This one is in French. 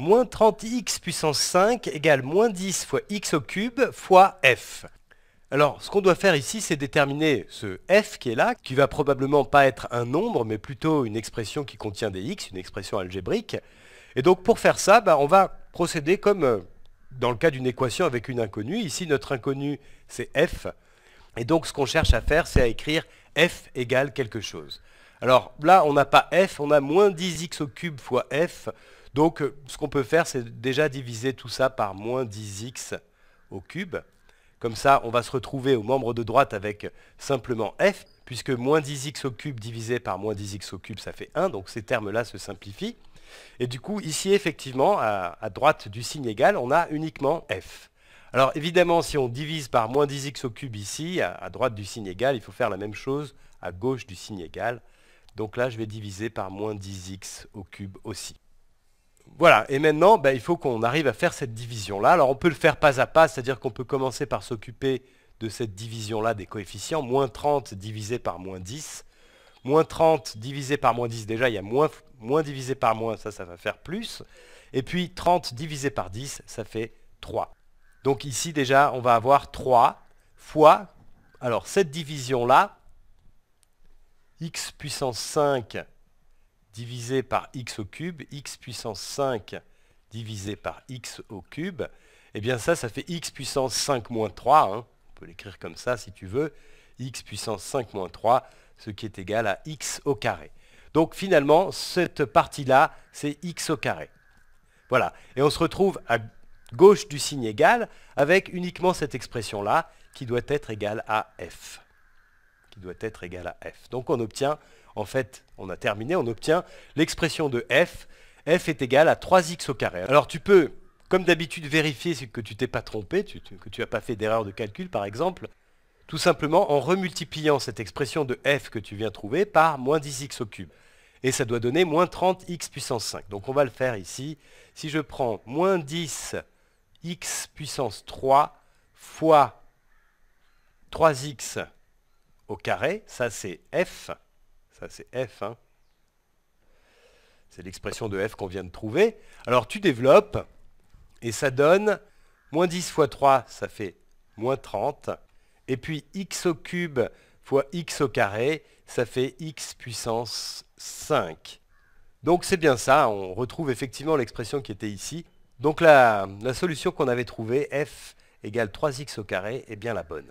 Moins 30x puissance 5 égale moins 10 fois x au cube fois f. Alors, ce qu'on doit faire ici, c'est déterminer ce f qui est là, qui va probablement pas être un nombre, mais plutôt une expression qui contient des x, une expression algébrique. Et donc, pour faire ça, bah, on va procéder comme euh, dans le cas d'une équation avec une inconnue. Ici, notre inconnue, c'est f. Et donc, ce qu'on cherche à faire, c'est à écrire f égale quelque chose. Alors là, on n'a pas f, on a moins 10x au cube fois f. Donc euh, ce qu'on peut faire, c'est déjà diviser tout ça par moins 10x au cube. Comme ça, on va se retrouver au membre de droite avec simplement f, puisque moins 10x au cube divisé par moins 10x au cube, ça fait 1, donc ces termes-là se simplifient. Et du coup, ici, effectivement, à, droite du signe égal, on a uniquement f. Alors évidemment, si on divise par moins 10x au cube ici, à, à droite du signe égal, il faut faire la même chose à gauche du signe égal. Donc là, je vais diviser par moins 10x au cube aussi. Voilà, et maintenant, ben, il faut qu'on arrive à faire cette division-là. Alors on peut le faire pas à pas, c'est-à-dire qu'on peut commencer par s'occuper de cette division-là des coefficients. Moins 30 divisé par moins 10. Moins 30 divisé par moins 10, déjà il y a moins, moins divisé par moins, ça, ça va faire plus. Et puis 30 divisé par 10, ça fait 3. Donc ici déjà, on va avoir 3 fois, alors cette division-là, x puissance 5 divisé par x au cube, x puissance 5 divisé par x au cube, et eh bien ça, ça fait x puissance 5 moins 3, hein. on peut l'écrire comme ça si tu veux, x puissance 5 moins 3, ce qui est égal à x au carré. Donc finalement, cette partie-là, c'est x au carré. Voilà, et on se retrouve à gauche du signe égal avec uniquement cette expression-là qui doit être égale à f. Qui doit être égale à f. Donc on obtient en fait, on a terminé, on obtient l'expression de f. f est égal à 3x au carré. Alors tu peux, comme d'habitude, vérifier que tu t'es pas trompé, que tu n'as pas fait d'erreur de calcul par exemple, tout simplement en remultipliant cette expression de f que tu viens trouver par moins 10x au cube. Et ça doit donner moins 30x puissance 5. Donc on va le faire ici. Si je prends moins 10x puissance 3 fois 3x au carré, ça c'est f, ça, c'est F. Hein. C'est l'expression de F qu'on vient de trouver. Alors, tu développes et ça donne moins 10 fois 3, ça fait moins 30. Et puis, x au cube fois x au carré, ça fait x puissance 5. Donc c'est bien ça, on retrouve effectivement l'expression qui était ici. Donc la, la solution qu'on avait trouvée, f égale 3x au carré, est bien la bonne.